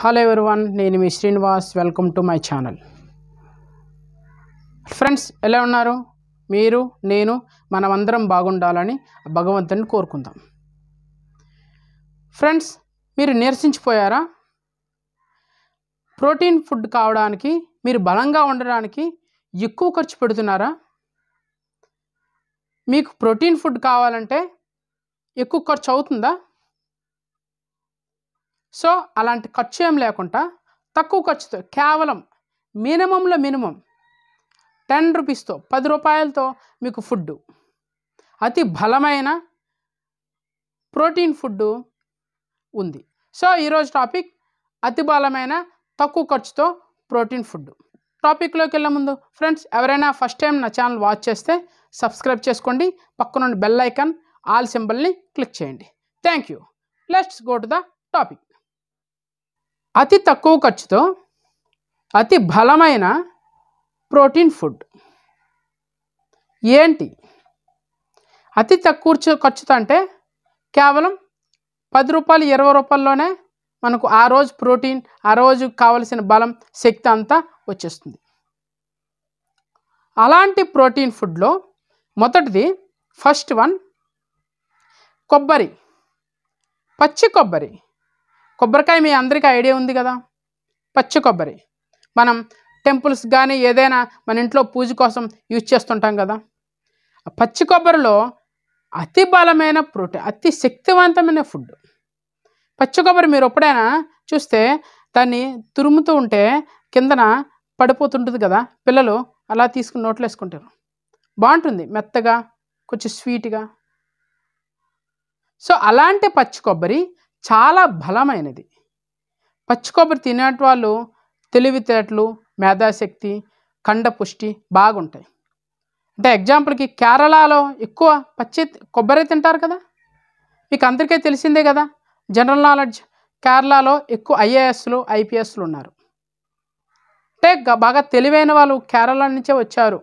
hello everyone నేను మీ Srinivas welcome to my channel friends ఎలా ఉన్నారు మీరు నేను మనమందరం బాగుండాలని భగవంతుని కోరుకుందాం ఫ్రెండ్స్ మీరు నిరసించిపోయారా ప్రోటీన్ ఫుడ్ కావడానికి మీరు బలంగా ఉండడానికి ఎక్కువ ఖర్చు పెడుతున్నారా మీకు ప్రోటీన్ ఫుడ్ కావాలంటే ఎక్కువ ఖర్చు అవుతుందా సో అలాంటి ఖర్చు ఏం లేకుండా తక్కువ ఖర్చుతో కేవలం మినిమంలో మినిమం టెన్ రూపీస్తో పది రూపాయలతో మీకు ఫుడ్ అతి బలమైన ప్రోటీన్ ఫుడ్ ఉంది సో ఈరోజు టాపిక్ అతి బలమైన తక్కువ ఖర్చుతో ప్రోటీన్ ఫుడ్ టాపిక్లోకి వెళ్ళే ముందు ఫ్రెండ్స్ ఎవరైనా ఫస్ట్ టైం నా ఛానల్ వాచ్ చేస్తే సబ్స్క్రైబ్ చేసుకోండి పక్కనుండి బెల్ ఐకాన్ ఆల్ సింబల్ని క్లిక్ చేయండి thank you let's go to the topic అతి తక్కువ ఖర్చుతో అతి బలమైన ప్రోటీన్ ఫుడ్ ఏంటి అతి తక్కువ ఖర్చుతో అంటే కేవలం పది రూపాయలు ఇరవై రూపాయల్లోనే మనకు ఆ రోజు ప్రోటీన్ ఆ రోజు కావలసిన బలం శక్తి అంతా వచ్చేస్తుంది అలాంటి ప్రోటీన్ ఫుడ్లో మొదటిది ఫస్ట్ వన్ కొబ్బరి పచ్చి కొబ్బరి కొబ్బరికాయ మీ అందరికీ ఐడియా ఉంది కదా పచ్చి కొబ్బరి మనం టెంపుల్స్ కానీ ఏదైనా మన ఇంట్లో పూజ కోసం యూజ్ చేస్తుంటాం కదా పచ్చి కొబ్బరిలో అతి బలమైన ప్రోటీన్ అతి శక్తివంతమైన ఫుడ్ పచ్చి కొబ్బరి మీరు ఎప్పుడైనా చూస్తే దాన్ని తురుముతూ ఉంటే కిందన పడిపోతుంటుంది కదా పిల్లలు అలా తీసుకుని నోట్లేసుకుంటారు బాగుంటుంది మెత్తగా కొంచెం స్వీట్గా సో అలాంటి పచ్చి కొబ్బరి చాలా బలమైనది పచ్చి కొబ్బరి తినేటి వాళ్ళు తెలివితేటలు మేధాశక్తి కండ పుష్టి బాగుంటాయి అంటే ఎగ్జాంపుల్కి కేరళలో ఎక్కువ పచ్చి కొబ్బరి తింటారు కదా మీకు అందరికీ తెలిసిందే కదా జనరల్ నాలెడ్జ్ కేరళలో ఎక్కువ ఐఏఎస్లు ఐపీఎస్లు ఉన్నారు అంటే బాగా తెలివైన వాళ్ళు కేరళ నుంచే వచ్చారు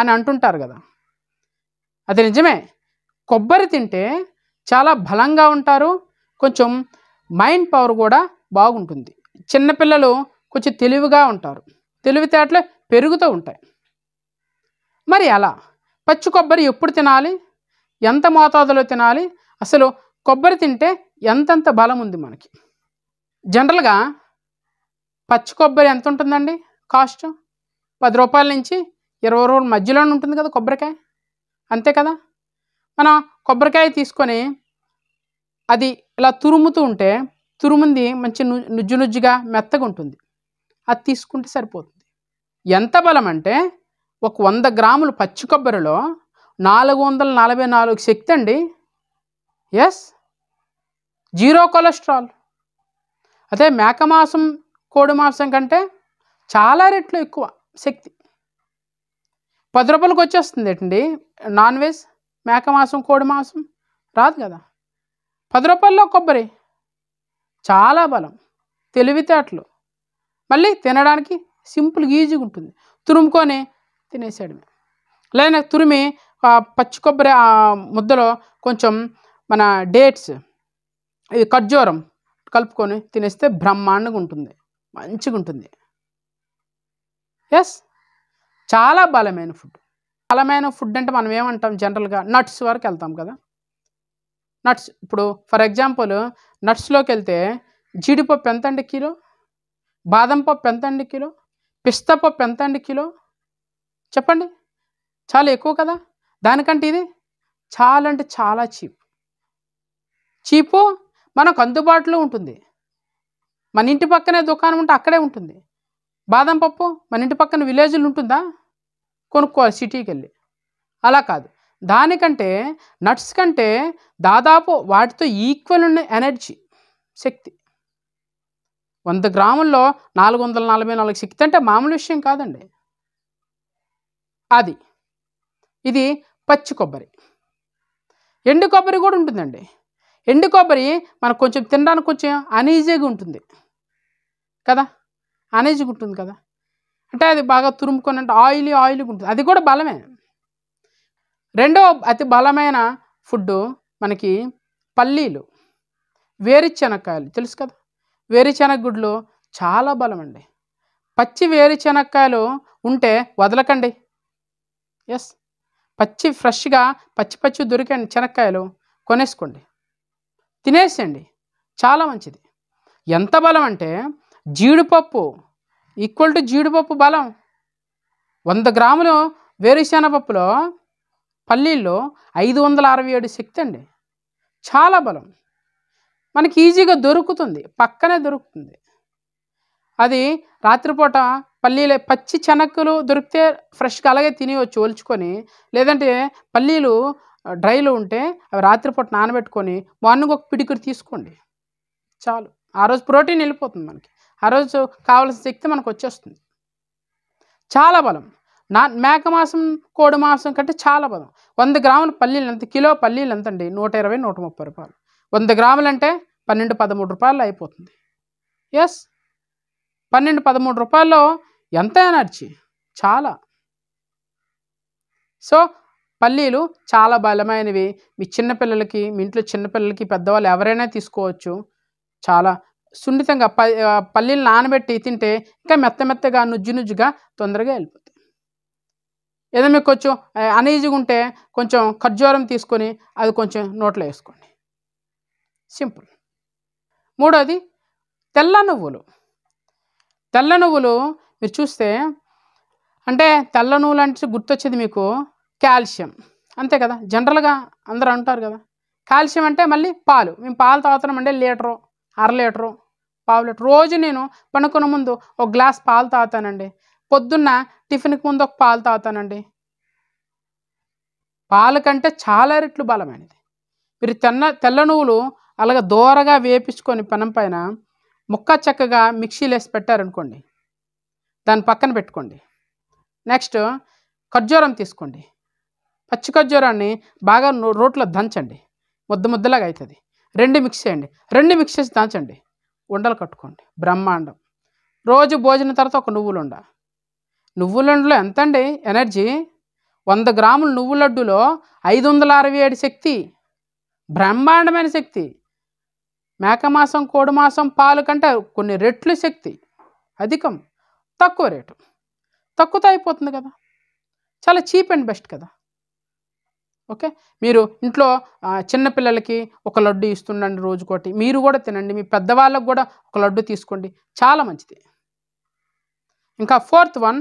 అని అంటుంటారు కదా అది నిజమే కొబ్బరి తింటే చాలా బలంగా ఉంటారు కొంచెం మైండ్ పవర్ కూడా బాగుంటుంది చిన్నపిల్లలు కొంచెం తెలివిగా ఉంటారు తెలివితేటలు పెరుగుతూ ఉంటాయి మరి అలా పచ్చి కొబ్బరి ఎప్పుడు తినాలి ఎంత మోతాదులో తినాలి అసలు కొబ్బరి తింటే ఎంతెంత బలం ఉంది మనకి జనరల్గా పచ్చి కొబ్బరి ఎంత ఉంటుందండి కాస్ట్ పది రూపాయల నుంచి ఇరవై రూపాయల మధ్యలోనే ఉంటుంది కదా కొబ్బరికాయ అంతే కదా మనం కొబ్బరికాయ తీసుకొని అది ఇలా తురుముతూ ఉంటే తురుముంది మంచి నుజ్జు నుజ్జుగా మెత్తగా ఉంటుంది అది తీసుకుంటే సరిపోతుంది ఎంత బలం అంటే ఒక వంద గ్రాములు పచ్చి కొబ్బరిలో నాలుగు వందల నలభై నాలుగు శక్తి అండి ఎస్ జీరో కొలెస్ట్రాల్ అదే మేక మాంసం కోడి మాంసం కంటే చాలా రెట్లు ఎక్కువ శక్తి పది రూపాయలకు వచ్చేస్తుంది ఏంటండి నాన్ వెజ్ మేక మాసం కోడి మాసం రాదు కదా పది రూపాయల్లో కొబ్బరి చాలా బలం తెలివితేటలు మళ్ళీ తినడానికి సింపుల్ ఈజీగా ఉంటుంది తురుముకొని తినేసాడు లేదా తురిమి పచ్చి కొబ్బరి ముద్దలో కొంచెం మన డేట్స్ ఇది ఖర్జూరం కలుపుకొని తినేస్తే బ్రహ్మాండంగా ఉంటుంది మంచిగా ఉంటుంది ఎస్ చాలా బలమైన ఫుడ్ బలమైన ఫుడ్ అంటే మనం ఏమంటాం జనరల్గా నట్స్ వరకు వెళ్తాం కదా నట్స్ ఇప్పుడు ఫర్ ఎగ్జాంపుల్ నట్స్లోకి వెళ్తే జీడిపప్పు ఎంత అండి కిలో బాదం పప్పు ఎంత అండి కిలో పిస్తా పప్పు ఎంత అండి కిలో చెప్పండి చాలా ఎక్కువ కదా దానికంటే ఇది చాలా అంటే చాలా చీప్ చీపు మనకు అందుబాటులో ఉంటుంది మన ఇంటి పక్కనే దుకాణం ఉంటే అక్కడే ఉంటుంది బాదం పప్పు మన ఇంటి పక్కన విలేజ్లు ఉంటుందా కొనుక్కోవాలి సిటీకి వెళ్ళి అలా కాదు దానికంటే నట్స్ కంటే దాదాపు వాటితో ఈక్వల్ ఉన్న ఎనర్జీ శక్తి వంద గ్రాముల్లో నాలుగు వందల నలభై నాలుగు శక్తి అంటే మామూలు విషయం కాదండి అది ఇది పచ్చి కొబ్బరి ఎండు కొబ్బరి కూడా ఉంటుందండి ఎండు కొబ్బరి మనకు కొంచెం తినడానికి కొంచెం అనీజీగా ఉంటుంది కదా అనీజీగా ఉంటుంది కదా అంటే అది బాగా తురుముకొని అంటే ఆయిలీ ఆయిల్గా ఉంటుంది అది కూడా బలమే రెండవ అతి బలమైన ఫుడ్ మనకి పల్లీలు వేరుశెనక్కాయలు తెలుసు కదా వేరుశెనగ గుడ్లు చాలా బలం అండి పచ్చి వేరుశెనక్కాయలు ఉంటే వదలకండి ఎస్ పచ్చి ఫ్రెష్గా పచ్చి పచ్చి దొరికండి చెనక్కాయలు కొనేసుకోండి తినేసేయండి చాలా మంచిది ఎంత బలం అంటే జీడిపప్పు ఈక్వల్ టు జీడిపప్పు బలం వంద గ్రాములు వేరుశెనగపప్పులో పల్లీల్లో ఐదు వందల అరవై ఏడు శక్తి అండి చాలా బలం మనకి ఈజీగా దొరుకుతుంది పక్కనే దొరుకుతుంది అది రాత్రిపూట పల్లీలు పచ్చి చెనక్కులు దొరికితే ఫ్రెష్గా అలాగే తినేవచ్చు ఒలుచుకొని లేదంటే పల్లీలు డ్రైలో ఉంటే అవి రాత్రిపూట నానబెట్టుకొని మార్నింగ్ ఒక పిడికిడు తీసుకోండి చాలు ఆ రోజు ప్రోటీన్ వెళ్ళిపోతుంది మనకి ఆ రోజు కావాల్సిన శక్తి మనకు వచ్చేస్తుంది చాలా బలం నా మాసం కోడి మాంసం కంటే చాలా బలం వంద గ్రాముల పల్లీలు ఎంత కిలో పల్లీలు ఎంత అండి నూట ఇరవై నూట ముప్పై రూపాయలు వంద గ్రాములు అంటే పన్నెండు పదమూడు రూపాయలు అయిపోతుంది ఎస్ పన్నెండు పదమూడు రూపాయల్లో ఎంత ఎనర్జీ చాలా సో పల్లీలు చాలా బలమైనవి మీ చిన్నపిల్లలకి మీ ఇంట్లో చిన్నపిల్లలకి పెద్దవాళ్ళు ఎవరైనా తీసుకోవచ్చు చాలా సున్నితంగా పల్లీలు నానబెట్టి తింటే ఇంకా మెత్త మెత్తగా నుజ్జు నుజ్జుగా తొందరగా వెళ్ళిపోతుంది ఏదో మీకు కొంచెం అనేజీగా ఉంటే కొంచెం ఖర్జూరం తీసుకొని అది కొంచెం నోట్లో వేసుకోండి సింపుల్ మూడోది తెల్ల నువ్వులు తెల్ల నువ్వులు మీరు చూస్తే అంటే తెల్ల నువ్వులు అంటే గుర్తొచ్చేది మీకు కాల్షియం అంతే కదా జనరల్గా అందరు అంటారు కదా కాల్షియం అంటే మళ్ళీ పాలు మేము పాలు తాగుతున్నాం అంటే లీటరు అర లీటరు పావు లీటర్ రోజు నేను పనుకున్న ముందు ఒక గ్లాస్ పాలు తాగుతానండి పొద్దున్న టిఫిన్కి ముందు ఒక పాలు తాగుతానండి పాలు కంటే చాలా రెట్లు బలమైనది మీరు తెన్న తెల్ల నువ్వులు అలాగ దూరగా వేపించుకొని పెనం పైన ముక్క చక్కగా మిక్సీలు వేసి పెట్టారనుకోండి దాని పక్కన పెట్టుకోండి నెక్స్ట్ ఖర్జూరం తీసుకోండి పచ్చి ఖర్జూరాన్ని బాగా రోట్లో దంచండి ముద్ద ముద్దలాగా అవుతుంది రెండు మిక్స్ చేయండి రెండు మిక్స్ చేసి దంచండి ఉండలు కట్టుకోండి బ్రహ్మాండం రోజు భోజనం తర్వాత ఒక నువ్వులు ఉండాలి నువ్వుల లడ్డులో ఎంత అండి ఎనర్జీ వంద గ్రాముల నువ్వు లడ్డులో ఐదు వందల అరవై ఏడు శక్తి బ్రహ్మాండమైన శక్తి మేకమాసం కోడిమాసం పాలు కంటే కొన్ని రెట్లు శక్తి అధికం తక్కువ రేటు తక్కువతో అయిపోతుంది కదా చాలా చీప్ అండ్ బెస్ట్ కదా ఓకే మీరు ఇంట్లో చిన్నపిల్లలకి ఒక లడ్డు ఇస్తుండండి రోజుకోటి మీరు కూడా తినండి మీ పెద్దవాళ్ళకు కూడా ఒక లడ్డు తీసుకోండి చాలా మంచిది ఇంకా ఫోర్త్ వన్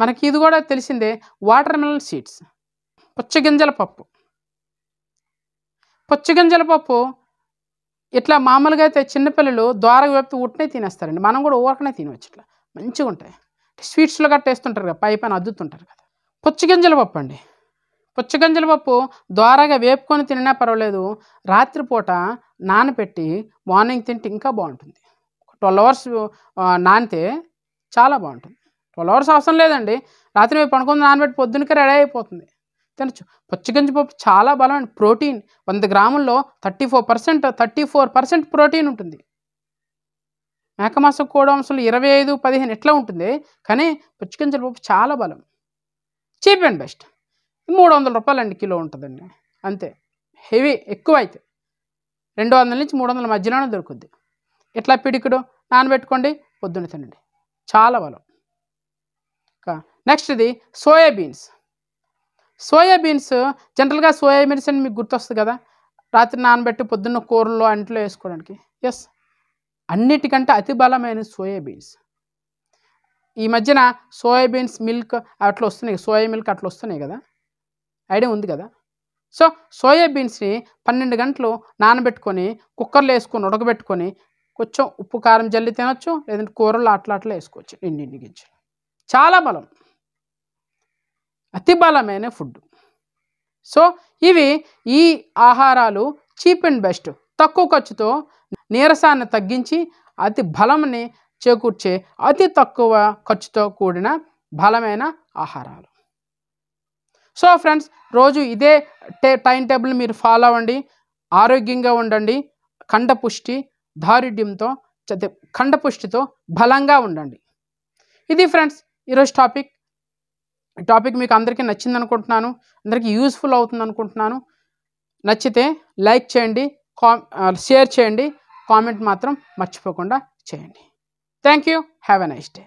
మనకి ఇది కూడా తెలిసిందే వాటర్ మిలన్ సీడ్స్ పుచ్చగింజల పప్పు పుచ్చగింజల పప్పు ఇట్లా మామూలుగా అయితే చిన్నపిల్లలు ద్వారా వేపు ఉట్టినే తినేస్తారండి మనం కూడా ఊరకనే తినవచ్చు ఇట్లా మంచిగా ఉంటాయి స్వీట్స్లో గట్ట వేస్తుంటారు కదా పై పైన అద్దుతుంటారు కదా పుచ్చగింజల పప్పు అండి పుచ్చగింజల పప్పు ద్వారాగా వేపుకొని తినినా పర్వాలేదు రాత్రిపూట నానబెట్టి మార్నింగ్ తింటే ఇంకా బాగుంటుంది ట్వెల్వ్ అవర్స్ నానితే చాలా బాగుంటుంది ట్వెల్వ్ అవర్స్ అవసరం లేదండి రాత్రి మీరు పనుకొని నానబెట్టి పొద్దునకే రెడీ అయిపోతుంది తినచ్చు పచ్చిగంజి పప్పు చాలా బలమైన ప్రోటీన్ వంద గ్రాముల్లో thirty four percent thirty four percent protein ఉంటుంది మేకమాసం కూడా అంశాలు ఇరవై ఐదు పదిహేను ఎట్లా ఉంటుంది కానీ పుచ్చికింజల పప్పు చాలా బలం చీప్ అండ్ బెస్ట్ మూడు వందల రూపాయలు అండి కిలో ఉంటుందండి అంతే హెవీ ఎక్కువ అయితే రెండు వందల నుంచి మూడు వందల మధ్యలోనే దొరుకుద్ది ఎట్లా పిడికుడు నానబెట్టుకోండి పొద్దున్న తినండి చాలా బలం నెక్స్ట్ది సోయాబీన్స్ సోయాబీన్స్ జనరల్గా సోయాబీన్స్ అని మీకు గుర్తొస్తుంది కదా రాత్రి నానబెట్టి పొద్దున్న కూరల్లో అంట్లో వేసుకోవడానికి ఎస్ అన్నిటికంటే అతి బలమైన సోయాబీన్స్ ఈ మధ్యన సోయాబీన్స్ మిల్క్ అట్లా వస్తున్నాయి సోయా మిల్క్ అట్లా వస్తున్నాయి కదా ఐడియా ఉంది కదా సో సోయాబీన్స్ని పన్నెండు గంటలు నానబెట్టుకొని కుక్కర్లో వేసుకొని ఉడకబెట్టుకొని కొంచెం ఉప్పు కారం జల్లి తినొచ్చు లేదంటే కూరలు అట్లా అట్లా వేసుకోవచ్చు నిండి గింజలు చాలా బలం అతి బలమైన ఫుడ్ సో ఇవి ఈ ఆహారాలు చీప్ అండ్ బెస్ట్ తక్కువ ఖర్చుతో నీరసాన్ని తగ్గించి అతి బలంని చేకూర్చే అతి తక్కువ ఖర్చుతో కూడిన బలమైన ఆహారాలు సో ఫ్రెండ్స్ రోజు ఇదే టే టైం టేబుల్ మీరు ఫాలో అవ్వండి ఆరోగ్యంగా ఉండండి కండపుష్టి దారుఢ్యంతో కండపుష్టితో బలంగా ఉండండి ఇది ఫ్రెండ్స్ ఈరోజు టాపిక్ టాపిక్ మీకు అందరికీ నచ్చింది అనుకుంటున్నాను అందరికీ యూస్ఫుల్ అవుతుంది అనుకుంటున్నాను నచ్చితే లైక్ చేయండి షేర్ చేయండి కామెంట్ మాత్రం మర్చిపోకుండా చేయండి thank you have a nice day